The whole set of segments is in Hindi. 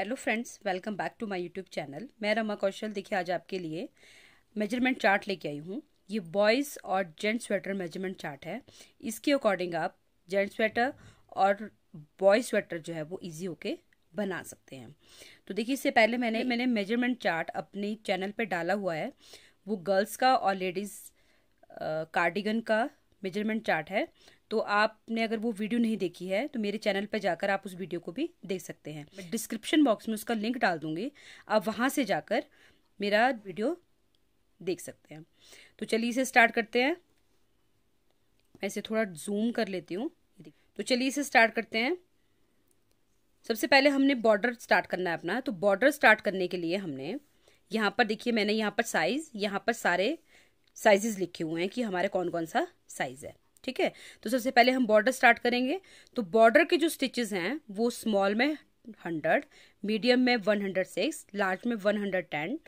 hello friends welcome back to my YouTube channel मैं रमा कौशल देखिए आज आपके लिए मेजरमेंट चार्ट लेके आई हूँ ये बॉयज़ और जेंट्स स्वेटर मेजरमेंट चार्ट है इसके अकॉर्डिंग आप जेंट्स स्वेटर और बॉयज़ स्वेटर जो है वो इजी होके बना सकते हैं तो देखिए इससे पहले मैंने मैंने मेजरमेंट चार्ट अपने चैनल पर डाला हुआ है वो गर्ल्स का और लेडीज़ कार्डिगन का मेजरमेंट चार्ट है तो आपने अगर वो वीडियो नहीं देखी है तो मेरे चैनल पर जाकर आप उस वीडियो को भी देख सकते हैं मैं डिस्क्रिप्शन बॉक्स में उसका लिंक डाल दूँगी आप वहाँ से जाकर मेरा वीडियो देख सकते हैं तो चलिए इसे स्टार्ट करते हैं मैं इसे थोड़ा जूम कर लेती हूँ तो चलिए इसे स्टार्ट करते हैं सबसे पहले हमने बॉर्डर स्टार्ट करना है अपना तो बॉर्डर स्टार्ट करने के लिए हमने यहाँ पर देखिए मैंने यहाँ पर साइज़ यहाँ पर सारे साइजेस लिखे हुए हैं कि हमारे कौन कौन सा साइज़ है ठीक है तो सबसे पहले हम बॉर्डर स्टार्ट करेंगे तो बॉर्डर के जो स्टिचेस हैं वो स्मॉल में हंड्रेड मीडियम में वन हंड्रेड सिक्स लार्ज में वन हंड्रेड टेन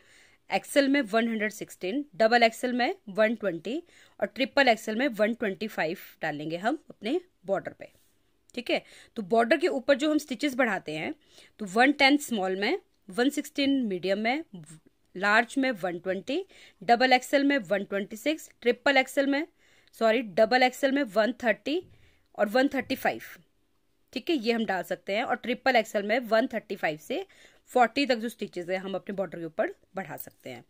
एक्सेल में one hundred sixteen double XL में वन ट्वेंटी और ट्रिपल एक्सेल में वन ट्वेंटी फाइव डालेंगे हम अपने बॉर्डर पे ठीक है तो बॉर्डर के ऊपर जो हम स्टिचेस बढ़ाते हैं तो वन टेन स्मॉल में वन सिक्सटीन मीडियम में लार्ज में वन ट्वेंटी डबल एक्सेल में one twenty six triple XL में सॉरी डबल एक्सेल में वन थर्टी और वन थर्टी फाइव ठीक है ये हम डाल सकते हैं और ट्रिपल एक्सेल में वन थर्टी फाइव से फोर्टी तक जो स्टिचेज है हम अपने बॉर्डर के ऊपर बढ़ा सकते हैं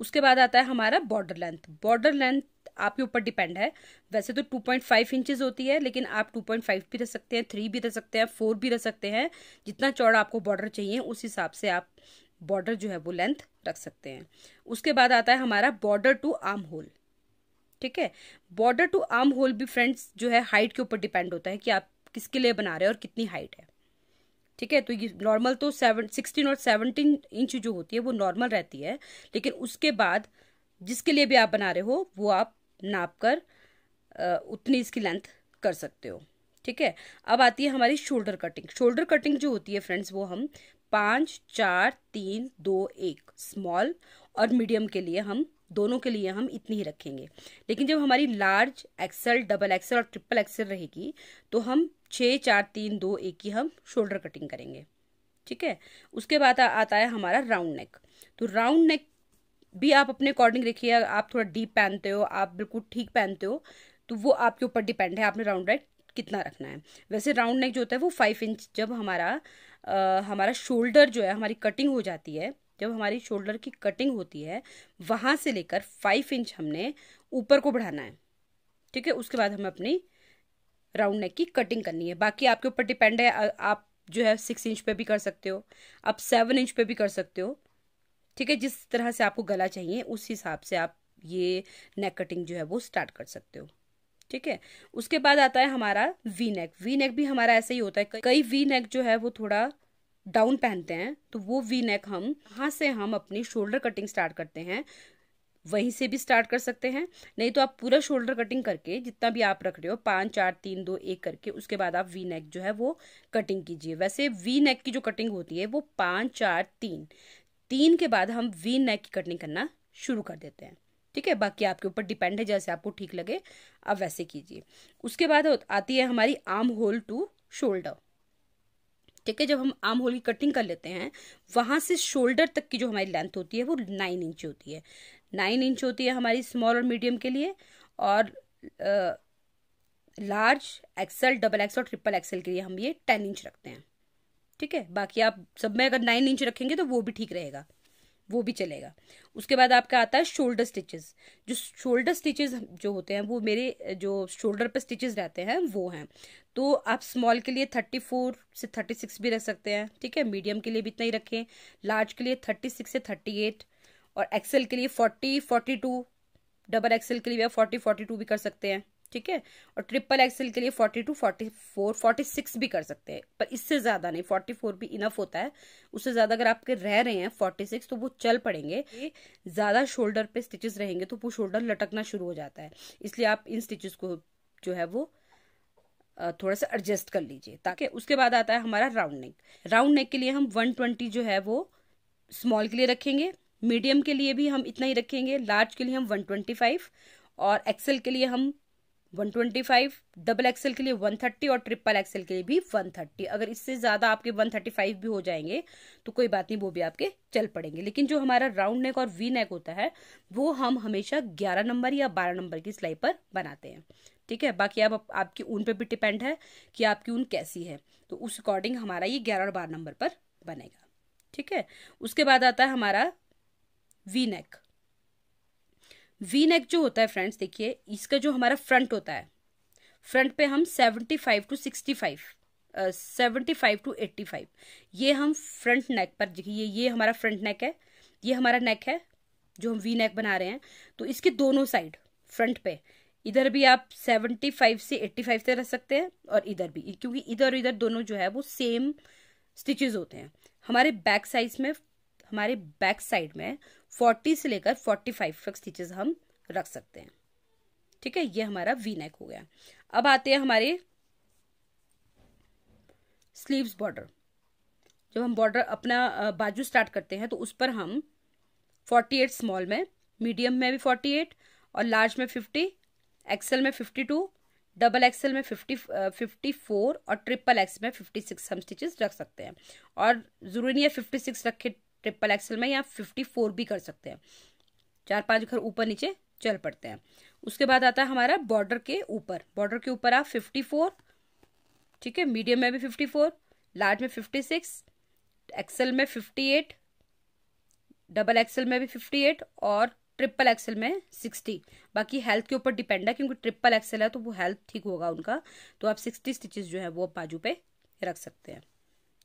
उसके बाद आता है हमारा बॉर्डर लेंथ बॉर्डर लेंथ आपके ऊपर डिपेंड है वैसे तो 2.5 इंचेस होती है लेकिन आप 2.5 भी रख सकते हैं थ्री भी रख सकते हैं फोर भी रख सकते हैं जितना चौड़ा आपको बॉर्डर चाहिए उस हिसाब से आप बॉर्डर जो है वो लेंथ रख सकते हैं उसके बाद आता है हमारा बॉर्डर टू आर्म होल ठीक है बॉर्डर टू आर्म होल भी फ्रेंड्स जो है हाइट के ऊपर डिपेंड होता है कि आप किसके लिए बना रहे हैं और कितनी हाइट है ठीक है तो ये नॉर्मल तो सेवन सिक्सटीन और सेवनटीन इंच जो होती है वो नॉर्मल रहती है लेकिन उसके बाद जिसके लिए भी आप बना रहे हो वो आप नाप कर उतनी इसकी लेंथ कर सकते हो ठीक है अब आती है हमारी शोल्डर कटिंग शोल्डर कटिंग जो होती है फ्रेंड्स वो हम पाँच चार तीन दो एक स्मॉल और मीडियम के लिए हम दोनों के लिए हम इतनी ही रखेंगे लेकिन जब हमारी लार्ज एक्सल डबल एक्सल और ट्रिपल एक्सल रहेगी तो हम छः चार तीन दो एक की हम शोल्डर कटिंग करेंगे ठीक है उसके बाद आता है हमारा राउंड नेक तो राउंड नेक भी आप अपने अकॉर्डिंग देखिए आप थोड़ा डीप पहनते हो आप बिल्कुल ठीक पहनते हो तो वो आपके ऊपर डिपेंड है आपने राउंड नेक कितना रखना है वैसे राउंड नेक जो होता है वो फाइव इंच जब हमारा आ, हमारा शोल्डर जो है हमारी कटिंग हो जाती है जब हमारी शोल्डर की कटिंग होती है वहाँ से लेकर फाइव इंच हमने ऊपर को बढ़ाना है ठीक है उसके बाद हमें अपनी राउंड नेक की कटिंग करनी है बाकी आपके ऊपर डिपेंड है आप जो है सिक्स इंच पे भी कर सकते हो आप सेवन इंच पे भी कर सकते हो ठीक है जिस तरह से आपको गला चाहिए उस हिसाब से आप ये नेक कटिंग जो है वो स्टार्ट कर सकते हो ठीक है उसके बाद आता है हमारा वी नेक वी नेक भी हमारा ऐसे ही होता है कई वी नेक जो है वो थोड़ा डाउन पहनते हैं तो वो वी नेक हम वहाँ से हम अपनी शोल्डर कटिंग स्टार्ट करते हैं वहीं से भी स्टार्ट कर सकते हैं नहीं तो आप पूरा शोल्डर कटिंग करके जितना भी आप रख रहे हो पाँच चार तीन दो एक करके उसके बाद आप वी नेक जो है वो कटिंग कीजिए वैसे वी नेक की जो कटिंग होती है वो पाँच चार तीन तीन के बाद हम वी नेक की कटिंग करना शुरू कर देते हैं ठीक है बाकी आपके ऊपर डिपेंड है जैसे आपको ठीक लगे आप वैसे कीजिए उसके बाद आती है हमारी आर्म होल टू शोल्डर ठीक है जब हम आर्म होल की कटिंग कर लेते हैं वहां से शोल्डर तक की जो हमारी लेंथ होती है वो नाइन इंच होती है नाइन इंच होती है हमारी स्मॉल और मीडियम के लिए और लार्ज एक्सल डबल एक्सल और ट्रिपल एक्सल के लिए हम ये टेन इंच रखते हैं ठीक है बाकी आप सब में अगर नाइन इंच रखेंगे तो वो भी ठीक रहेगा वो भी चलेगा उसके बाद आपका आता है शोल्डर स्टिचेस जो शोल्डर स्टिचेस जो होते हैं वो मेरे जो शोल्डर पर स्टिचेस रहते हैं वो हैं तो आप स्मॉल के लिए थर्टी फोर से थर्टी सिक्स भी रख सकते हैं ठीक है मीडियम के लिए भी इतना ही रखें लार्ज के लिए थर्टी सिक्स से थर्टी एट और एक्सेल के लिए forty forty two double XL के लिए फोर्टी फोर्टी टू भी कर सकते हैं ठीक है और ट्रिपल एक्सेल के लिए forty two forty four forty six भी कर सकते हैं पर इससे ज़्यादा नहीं फोर्टी फोर भी इनफ होता है उससे ज़्यादा अगर आपके रह रहे हैं फोर्टी सिक्स तो वो चल पड़ेंगे ज़्यादा शोल्डर पे स्टिचेस रहेंगे तो वो शोल्डर लटकना शुरू हो जाता है इसलिए आप इन स्टिचेस को जो है वो थोड़ा सा एडजस्ट कर लीजिए ताकि उसके बाद आता है हमारा राउंड नेक राउंड नेक के लिए हम वन ट्वेंटी जो है वो स्मॉल के लिए रखेंगे मीडियम के लिए भी हम इतना ही रखेंगे लार्ज के लिए हम वन ट्वेंटी फाइव और एक्सेल के लिए हम 125 डबल एक्सेल के लिए 130 और ट्रिपल एक्सेल के लिए भी 130 अगर इससे ज़्यादा आपके 135 भी हो जाएंगे तो कोई बात नहीं वो भी आपके चल पड़ेंगे लेकिन जो हमारा राउंड नेक और वी नेक होता है वो हम हमेशा 11 नंबर या 12 नंबर की सिलाई पर बनाते हैं ठीक है बाकी अब आप आपकी ऊन पर भी डिपेंड है कि आपकी ऊन कैसी है तो उस अकॉर्डिंग हमारा ये ग्यारह और बारह नंबर पर बनेगा ठीक है उसके बाद आता है हमारा वी नेक वी नेक जो होता है फ्रेंड्स देखिए इसका जो हमारा फ्रंट होता है फ्रंट पे हम seventy five to sixty five seventy five to eighty five ये हम फ्रंट नेक पर ये ये हमारा फ्रंट नेक है ये हमारा नेक है जो हम वी नेक बना रहे हैं तो इसके दोनों साइड फ्रंट पे इधर भी आप सेवेंटी फाइव से एट्टी फाइव तक रख सकते हैं और इधर भी क्योंकि इधर इधर दोनों जो है वो सेम स्टिचेज होते हैं हमारे बैक साइज में हमारे बैक साइड में 40 से लेकर 45 तक स्टिचेज हम रख सकते हैं ठीक है ये हमारा वी नेक हो गया अब आते हैं हमारे स्लीव्स बॉर्डर जब हम बॉर्डर अपना बाजू स्टार्ट करते हैं तो उस पर हम 48 स्मॉल में मीडियम में भी 48 और लार्ज में 50 एक्सेल में 52 डबल एक्सेल में 50 फिफ्टी फोर और ट्रिपल एक्स में 56 हम स्टिचेस रख सकते हैं और ज़रूरी नहीं है 56 रखे ट्रिपल एक्सल में या फिफ्टी फोर भी कर सकते हैं चार पाँच घर ऊपर नीचे चल पड़ते हैं उसके बाद आता है हमारा बॉर्डर के ऊपर बॉर्डर के ऊपर आप फिफ्टी फोर ठीक है मीडियम में भी फिफ्टी फोर लार्ज में फिफ्टी सिक्स एक्सेल में फिफ्टी एट डबल एक्सेल में भी फिफ्टी एट और ट्रिपल एक्सेल में सिक्सटी बाकी हेल्थ के ऊपर डिपेंड है क्योंकि ट्रिपल एक्सेल है तो वो हेल्थ ठीक होगा उनका तो आप सिक्सटी स्टिचेस जो है वो बाजू पे रख सकते हैं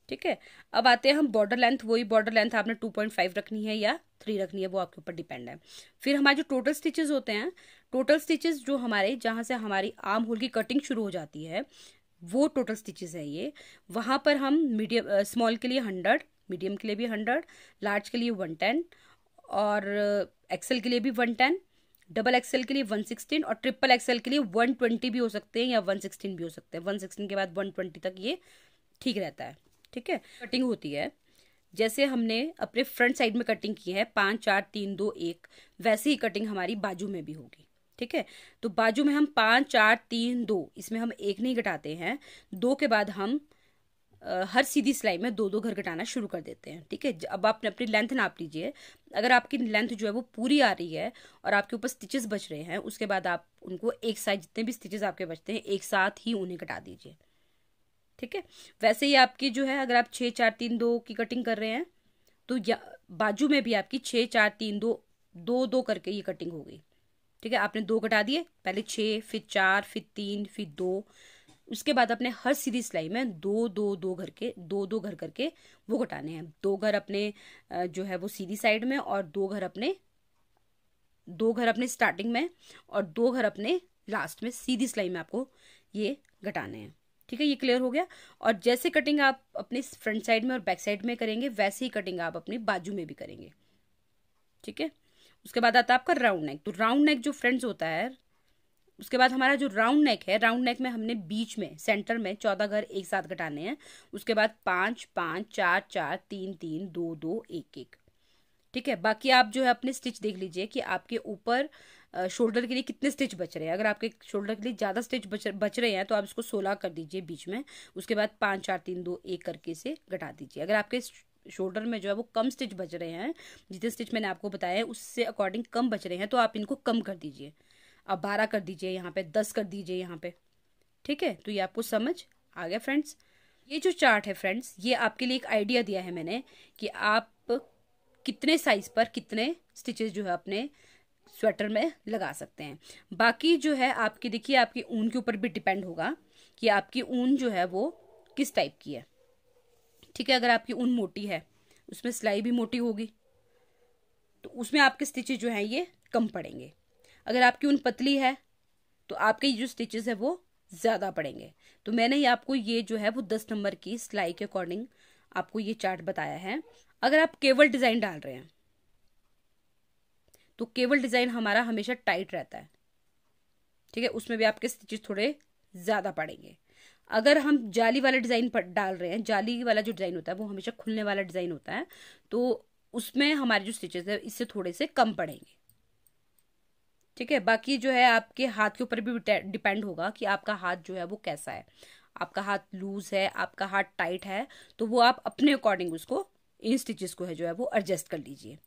ठीक है अब आते हैं हम बॉर्डर लेंथ वही बॉर्डर लेंथ आपने टू पॉइंट फाइव रखनी है या थ्री रखनी है वो आपके ऊपर डिपेंड है फिर हमारे जो टोटल स्टिचेज होते हैं टोटल स्टिचेज जो हमारे जहाँ से हमारी आर्म होल की कटिंग शुरू हो जाती है वो टोटल स्टिचेज है ये वहाँ पर हम मीडियम स्मॉल के लिए हंड्रेड मीडियम के लिए भी हंड्रेड लार्ज के लिए वन टेन और एक्सेल के लिए भी वन टेन डबल एक्सेल के लिए वन सिक्सटीन और ट्रिपल एक्सेल के लिए वन ट्वेंटी भी हो सकते हैं या वन सिक्सटीन भी हो सकते हैं वन सिक्सटीन के बाद वन ट्वेंटी तक ये ठीक रहता है ठीक है कटिंग होती है जैसे हमने अपने फ्रंट साइड में कटिंग की है पाँच चार तीन दो एक वैसे ही कटिंग हमारी बाजू में भी होगी ठीक है तो बाजू में हम पाँच चार तीन दो इसमें हम एक नहीं घटाते हैं दो के बाद हम आ, हर सीधी सिलाई में दो दो घर घटाना शुरू कर देते हैं ठीक है अब आप अपनी लेंथ नाप लीजिए अगर आपकी लेंथ जो है वो पूरी आ रही है और आपके ऊपर स्टिचेस बच रहे हैं उसके बाद आप उनको एक साइज जितने भी स्टिचेस आपके बचते हैं एक साथ ही उन्हें घटा दीजिए ठीक है वैसे ही आपकी जो है अगर आप छः चार तीन दो की कटिंग कर रहे हैं तो या बाजू में भी आपकी छः चार तीन दो दो दो करके ये कटिंग हो गई ठीक है आपने दो घटा दिए पहले छः फिर चार फिर तीन फिर दो उसके बाद अपने हर सीधी सिलाई में दो दो दो घर के दो दो घर करके वो घटाने हैं दो घर अपने जो है वो सीधी साइड में और दो घर अपने दो घर अपने स्टार्टिंग में और दो घर अपने लास्ट में सीधी सिलाई में आपको ये घटाने हैं ठीक है ये क्लियर हो गया और जैसे कटिंग आप अपनी फ्रंट साइड में और बैक साइड में करेंगे वैसे ही कटिंग आप अपने बाजू में भी करेंगे ठीक है उसके बाद आता है आपका राउंड नेक तो राउंड नेक जो फ्रेंड्स होता है उसके बाद हमारा जो राउंड नेक है राउंड नेक में हमने बीच में सेंटर में चौदह घर एक साथ घटाने हैं उसके बाद पाँच पाँच चार चार तीन तीन दो दो एक एक ठीक है बाकी आप जो है अपने स्टिच देख लीजिए कि आपके ऊपर शोल्डर के लिए कितने स्टिच बच रहे हैं अगर आपके शोल्डर के लिए ज़्यादा स्टिच बच बच रहे हैं तो आप इसको सोलह कर दीजिए बीच में उसके बाद पाँच चार तीन दो एक करके से घटा दीजिए अगर आपके शोल्डर में जो है वो कम स्टिच बच रहे हैं जितने स्टिच मैंने आपको बताया है उससे अकॉर्डिंग कम बच रहे हैं तो आप इनको कम कर दीजिए आप बारह कर दीजिए यहाँ पे दस कर दीजिए यहाँ पे ठीक है तो ये आपको समझ आ गया फ्रेंड्स ये जो चार्ट है फ्रेंड्स ये आपके लिए एक आइडिया दिया है मैंने कि आप कितने साइज पर कितने स्टिचेस जो है अपने स्वेटर में लगा सकते हैं बाकी जो है आपकी देखिए आपकी ऊन के ऊपर भी डिपेंड होगा कि आपकी ऊन जो है वो किस टाइप की है ठीक है अगर आपकी ऊन मोटी है उसमें सिलाई भी मोटी होगी तो उसमें आपके स्टिचेज जो हैं ये कम पड़ेंगे अगर आपकी ऊन पतली है तो आपके जो स्टिचेज है वो ज़्यादा पड़ेंगे तो मैंने आपको ये जो है वो दस नंबर की सिलाई के अकॉर्डिंग आपको ये चार्ट बताया है अगर आप केवल डिज़ाइन डाल रहे हैं तो केवल डिज़ाइन हमारा हमेशा टाइट रहता है ठीक है उसमें भी आपके स्टिचेस थोड़े ज़्यादा पड़ेंगे अगर हम जाली वाला डिज़ाइन डाल रहे हैं जाली वाला जो डिज़ाइन होता है वो हमेशा खुलने वाला डिज़ाइन होता है तो उसमें हमारे जो स्टिचेस है इससे थोड़े से कम पड़ेंगे ठीक है बाकी जो है आपके हाथ के ऊपर भी डिपेंड होगा कि आपका हाथ जो है वो कैसा है आपका हाथ लूज है आपका हाथ टाइट है तो वो आप अपने अकॉर्डिंग उसको इन स्टिचेस को है जो है वो एडजस्ट कर लीजिए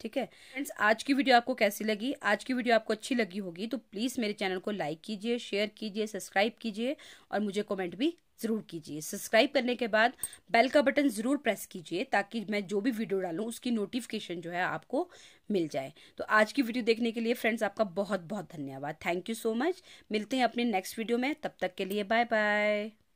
ठीक है फ्रेंड्स आज की वीडियो आपको कैसी लगी आज की वीडियो आपको अच्छी लगी होगी तो प्लीज़ मेरे चैनल को लाइक कीजिए शेयर कीजिए सब्सक्राइब कीजिए और मुझे कमेंट भी ज़रूर कीजिए सब्सक्राइब करने के बाद बेल का बटन ज़रूर प्रेस कीजिए ताकि मैं जो भी वीडियो डालूँ उसकी नोटिफिकेशन जो है आपको मिल जाए तो आज की वीडियो देखने के लिए फ्रेंड्स आपका बहुत बहुत धन्यवाद थैंक यू सो मच मिलते हैं अपने नेक्स्ट वीडियो में तब तक के लिए बाय बाय